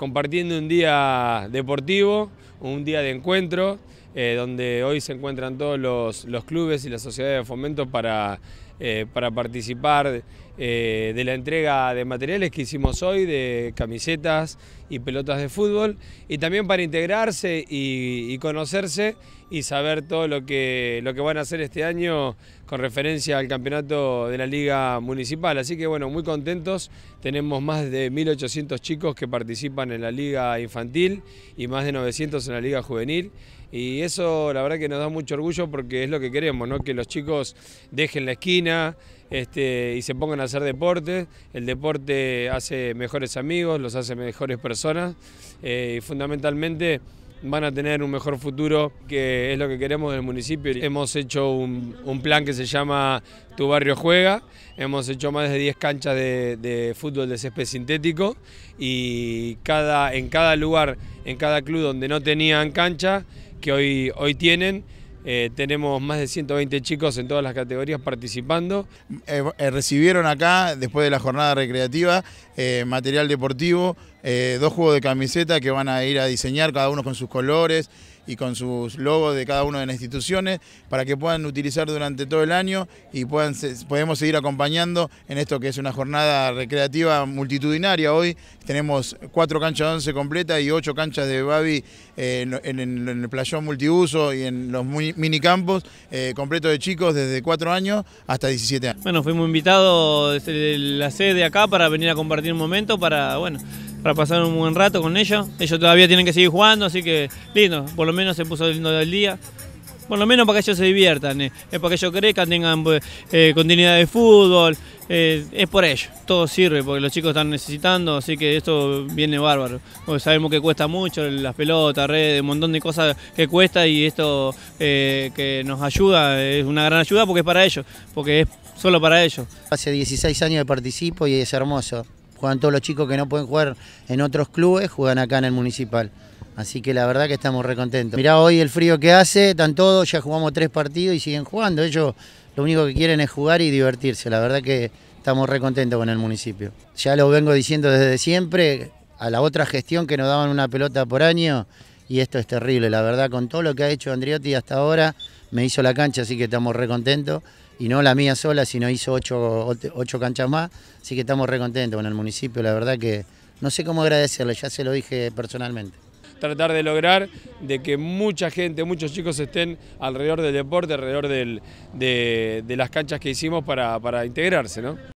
compartiendo un día deportivo, un día de encuentro, eh, donde hoy se encuentran todos los, clubes y las sociedades de fomento para, eh, para participar eh, de la entrega de materiales que hicimos hoy, de camisetas y pelotas de fútbol, y también para integrarse y, conocerse y saber todo lo que, lo que van a hacer este año con referencia al campeonato de la Liga Municipal. Así que bueno, muy contentos, tenemos más de 1.800 chicos que participan en la Liga Infantil y más de 900 en la Liga Juvenil. Y y eso la verdad que nos da mucho orgullo porque es lo que queremos, que los chicos dejen la esquina este, y se pongan a hacer deporte. El deporte hace mejores amigos, los hace mejores personas eh, y fundamentalmente van a tener un mejor futuro, que es lo que queremos del municipio. Hemos hecho un, plan que se llama Tu Barrio Juega, hemos hecho más de 10 canchas de, de, fútbol de césped sintético y cada, en cada lugar, en cada club donde no tenían cancha, que hoy, hoy tienen. Eh, tenemos más de 120 chicos en todas las categorías participando. Eh, eh, recibieron acá, después de la jornada recreativa, material deportivo, dos juegos de camiseta que van a ir a diseñar, cada uno con sus colores y con sus logos de cada una de las instituciones para que puedan utilizar durante todo el año y puedan, podemos seguir acompañando en esto que es una jornada recreativa multitudinaria. Hoy tenemos cuatro canchas de once completas y ocho canchas de Babi eh, en, el playón multiuso y en los minicampos eh, completos de chicos desde cuatro años hasta 17 años. Bueno, fuimos invitados desde la sede acá para venir a compartir un momento para, bueno, para pasar un buen rato con ellos. Ellos todavía tienen que seguir jugando, así que lindo, por lo menos se puso lindo el día. Por lo menos para que ellos se diviertan, eh. es para que ellos crezcan, tengan eh, continuidad de fútbol, eh, es por ellos, todo sirve porque los chicos están necesitando, así que esto viene bárbaro. sabemos que cuesta mucho, las pelotas, redes, un montón de cosas que cuesta y esto que nos ayuda, es una gran ayuda porque es para ellos, porque es solo para ellos. Hace 16 años que participo y es hermoso juegan todos los chicos que no pueden jugar en otros clubes, juegan acá en el municipal. Así que la verdad que estamos recontentos. Mirá hoy el frío que hace, están todos, ya jugamos tres partidos y siguen jugando. Ellos lo único que quieren es jugar y divertirse. La verdad que estamos recontentos con el municipio. Ya lo vengo diciendo desde siempre, a la otra gestión que nos daban una pelota por año y esto es terrible, la verdad, con todo lo que ha hecho Andriotti hasta ahora, me hizo la cancha, así que estamos re recontentos, y no la mía sola, sino hizo ocho, canchas más, así que estamos re recontentos con el municipio, la verdad que no sé cómo agradecerle, ya se lo dije personalmente tratar de lograr de que mucha gente, muchos chicos estén alrededor del deporte, alrededor de, las canchas que hicimos para, para integrarse. ¿no?